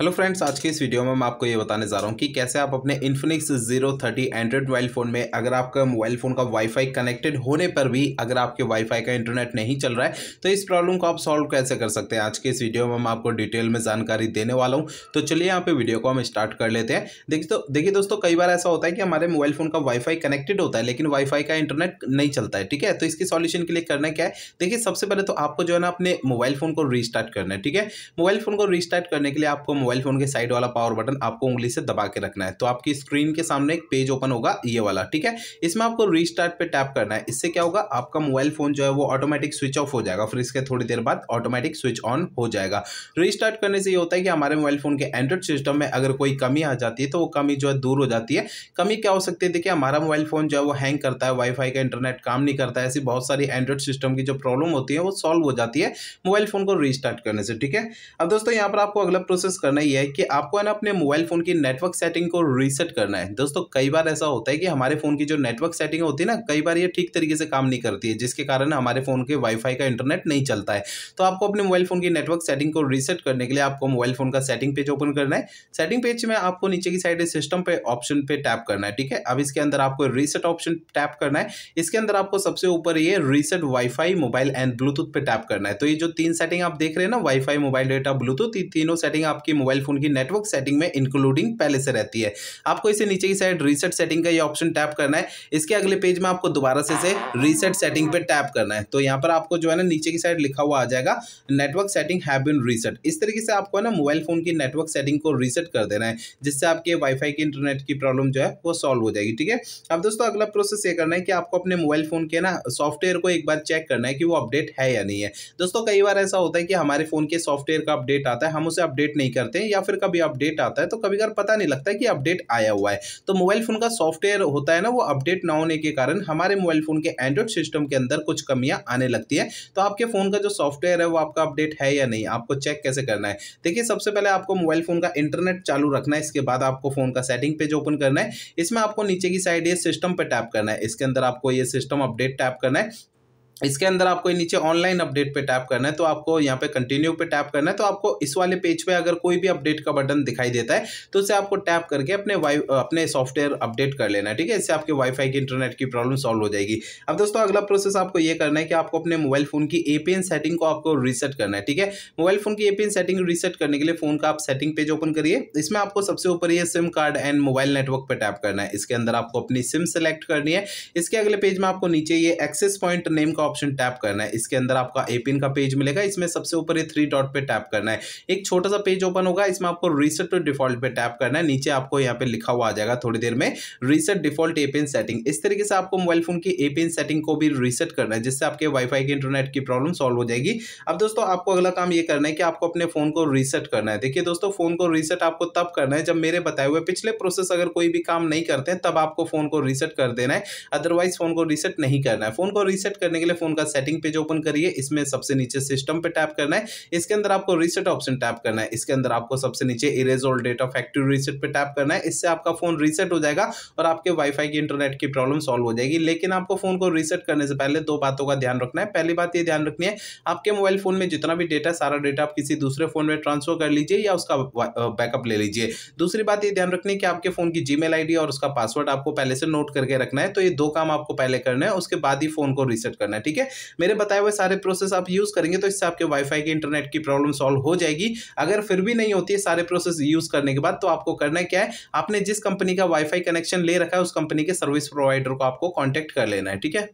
hello friends आज के इस वीडियो में मैं आपको ये बताने जा रहा हूँ कि कैसे आप अपने Infinix zero thirty android mobile phone में अगर आपका मोबाइल फ़ोन का वाईफाई कनेक्टेड होने पर भी अगर आपके वाईफाई का इंटरनेट नहीं चल रहा है तो इस प्रॉब्लम को आप सॉल्व कैसे कर सकते हैं आज के इस वीडियो में मैं आपको डिटेल में जानकारी देने वाला हूँ तो चलिए यहाँ पे वीडियो को हम स्टार्ट कर लेते हैं देखिए तो देखिए दोस्तों कई बार ऐसा होता है कि हमारे मोबाइल फ़ोन का वाईफाई कनेक्टेड होता है लेकिन वाईफाई का इंटरनेट नहीं चलता है ठीक है तो इसके सॉल्यूशन के लिए करना क्या है देखिए सबसे पहले तो आपको जो है ना अपने मोबाइल फ़ोन को रिस्टार्ट करना है ठीक है मोबाइल फ़ोन को रिस्टार्ट करने के लिए आपको मोबाइल फ़ोन के साइड वाला पावर बटन आपको उंगली से दबा के रखना है तो आपकी स्क्रीन के सामने एक पेज ओपन होगा ये वाला ठीक है इसमें आपको रीस्टार्ट पे टैप करना है इससे क्या होगा आपका मोबाइल फ़ोन जो है वो ऑटोमेटिक स्विच ऑफ हो जाएगा फिर इसके थोड़ी देर बाद ऑटोमेटिक स्विच ऑन हो जाएगा रीस्टार्ट करने से ये होता है कि हमारे मोबाइल फ़ोन के एंड्रॉइड सिस्टम में अगर कोई कमी आ जाती है तो वो कमी जो है दूर हो जाती है कमी क्या हो सकती है देखिए हमारा मोबाइल फ़ोन जो है वो हैंग करता है वाईफाई का इंटरनेट काम नहीं करता है ऐसी बहुत सारी एंड्रॉइड सिस्टम की जो प्रॉब्लम होती है वो सॉल्व हो जाती है मोबाइल फ़ोन को रीस्टार्ट करने से ठीक है अब दोस्तों यहाँ पर आपको अगला प्रोसेस करना करना ही है कि आपको है ना अपने मोबाइल फ़ोन की नेटवर्क सेटिंग को रीसेट करना है दोस्तों कई बार ऐसा होता है कि हमारे फ़ोन की जो नेटवर्क सेटिंग होती है ना कई बार ये ठीक तरीके से काम नहीं करती है जिसके कारण हमारे फ़ोन के वाईफाई का इंटरनेट नहीं चलता है तो आपको अपने मोबाइल फ़ोन की नेटवर्क सेटिंग को रीसेट करने के लिए आपको मोबाइल फ़ोन का सेटिंग पेज ओपन करना है सेटिंग पेज में आपको नीचे की साइड सिस्टम पर ऑप्शन पर टैप करना है ठीक है अब इसके अंदर आपको रीसेट ऑप्शन टैप करना है इसके अंदर आपको सबसे ऊपर ये reset wifi mobile and Bluetooth पर टैप करना है तो ये जो तीन सेटिंग आप देख रहे हैं ना वाईफाई मोबाइल डेटा ब्लूटूथ तीनों सेटिंग आपकी मोबाइल मोबाइल फ़ोन की नेटवर्क सेटिंग में इंक्लूडिंग पहले से रहती है आपको इसे नीचे की साइड रीसेट सेटिंग का ये ऑप्शन टैप करना है इसके अगले पेज में आपको दोबारा से इसे रीसेट सेटिंग पे टैप करना है तो यहाँ पर आपको जो है ना नीचे की साइड लिखा हुआ आ जाएगा network setting have been reset इस तरीके से आपको है ना मोबाइल फ़ोन की नेटवर्क सेटिंग को रीसेट कर देना है जिससे आपके वाईफाई की इंटरनेट की प्रॉब्लम जो है वो सॉल्व हो जाएगी ठीक है अब दोस्तों अगला प्रोसेस ये करना है कि आपको अपने मोबाइल फ़ोन के ना सॉफ्टवेयर को एक बार चेक करना है कि वो अपडेट है या नहीं है दोस्तों कई बार ऐसा होता है कि हमारे फ़ोन के सॉफ्टवेयर का अपडेट आता है हम उसे अपडेट नहीं करते हैं या फिर कभी अपडेट आता है तो कभी कभी पता नहीं लगता है कि अपडेट आया हुआ है तो मोबाइल फ़ोन का सॉफ्टवेयर होता है ना वो अपडेट ना होने के कारण हमारे मोबाइल फ़ोन के एंड्रॉइड सिस्टम के अंदर कुछ कमियां आने लगती है तो आपके फ़ोन का जो सॉफ्टवेयर है वो आपका अपडेट है या नहीं आपको चेक कैसे करना है देखिए सबसे पहले आपको मोबाइल फ़ोन का इंटरनेट चालू रखना है इसके बाद आपको फ़ोन का सेटिंग पेज ओपन करना है इसमें आपको नीचे की साइड ये सिस्टम पर टैप करना है इसके अंदर आपको ये सिस्टम अपडेट टैप करना है इसके अंदर आपको नीचे ऑनलाइन अपडेट पे टैप करना है तो आपको यहाँ पे कंटिन्यू पे टैप करना है तो आपको इस वाले पेज पे अगर कोई भी अपडेट का बटन दिखाई देता है तो उसे आपको टैप करके अपने वाई अपने सॉफ्टवेयर अपडेट कर लेना है ठीक है इससे आपके वाईफाई की इंटरनेट की प्रॉब्लम सॉल्व हो जाएगी अब दोस्तों अगला प्रोसेस आपको ये करना है कि आपको अपने मोबाइल फोन की एपीएन सेटिंग को आपको रीसेट करना है ठीक है मोबाइल फोन की एपीएन सेटिंग रीसेट करने के लिए फोन का आप सेटिंग पेज ओपन करिए इसमें आपको सबसे ऊपर ये SIM card and mobile network पर टैप करना है इसके अंदर आपको अपनी सिम सेलेक्ट करनी है इसके अगले पेज में आपको नीचे ये एक्सेस पॉइंट नेम का ऑप्शन टैप करना है इसके अंदर आपका एपिन का पेज मिलेगा इसमें सबसे ऊपर ये थ्री डॉट पे टैप करना है एक छोटा सा पेज ओपन होगा इसमें आपको रीसेट टू डिफॉल्ट पे टैप करना है नीचे आपको यहाँ पे लिखा हुआ आ जाएगा थोड़ी देर में रीसेट डिफॉल्ट एपिन सेटिंग इस तरीके से आपको मोबाइल फोन की एपिन सेटिंग को भी रीसेट करना है जिससे आपके वाईफाई के इंटरनेट की प्रॉब्लम सॉल्व हो जाएगी अब दोस्तों आपको अगला काम ये करना है कि आपको अपने फोन को रीसेट करना है देखिए दोस्तों फोन को रीसेट आपको तब करना है जब मेरे बताए हुए पिछले प्रोसेस अगर कोई भी काम नहीं करते हैं तब आपको फोन को रीसेट कर देना है अदरवाइज फोन को रीसेट नहीं करना है फोन को रीसेट करने के लिए फ़ोन का सेटिंग पेज ओपन करिए इसमें सबसे नीचे सिस्टम पे टैप करना है इसके अंदर आपको रीसेट ऑप्शन टैप करना है इसके अंदर आपको सबसे नीचे erase all data factory reset पे टैप करना है इससे आपका फ़ोन रीसेट हो जाएगा और आपके वाईफाई की इंटरनेट की प्रॉब्लम सॉल्व हो जाएगी लेकिन आपको फ़ोन को रीसेट करने से पहले दो बातों का ध्यान रखना है पहली बात यह ध्यान रखनी है आपके मोबाइल फ़ोन में जितना भी डेटा सारा डेटा आप किसी दूसरे फ़ोन में ट्रांसफर कर लीजिए या उसका बैकअप ले लीजिए दूसरी बात यह ध्यान रखनी है कि आपके फ़ोन की जीमेल आईडी और उसका पासवर्ड आपको पहले से नोट करके रखना है तो ये दो काम आपको पहले करना है उसके बाद ही फ़ोन को रीसेट करना है है ठीक है मेरे बताए हुए सारे प्रोसेस आप यूज़ करेंगे तो इससे आपके वाईफाई के इंटरनेट की प्रॉब्लम सॉल्व हो जाएगी अगर फिर भी नहीं होती है सारे प्रोसेस यूज़ करने के बाद तो आपको करना क्या है आपने जिस कंपनी का वाईफाई कनेक्शन ले रखा है उस कंपनी के सर्विस प्रोवाइडर को आपको कॉन्टैक्ट कर लेना है ठीक है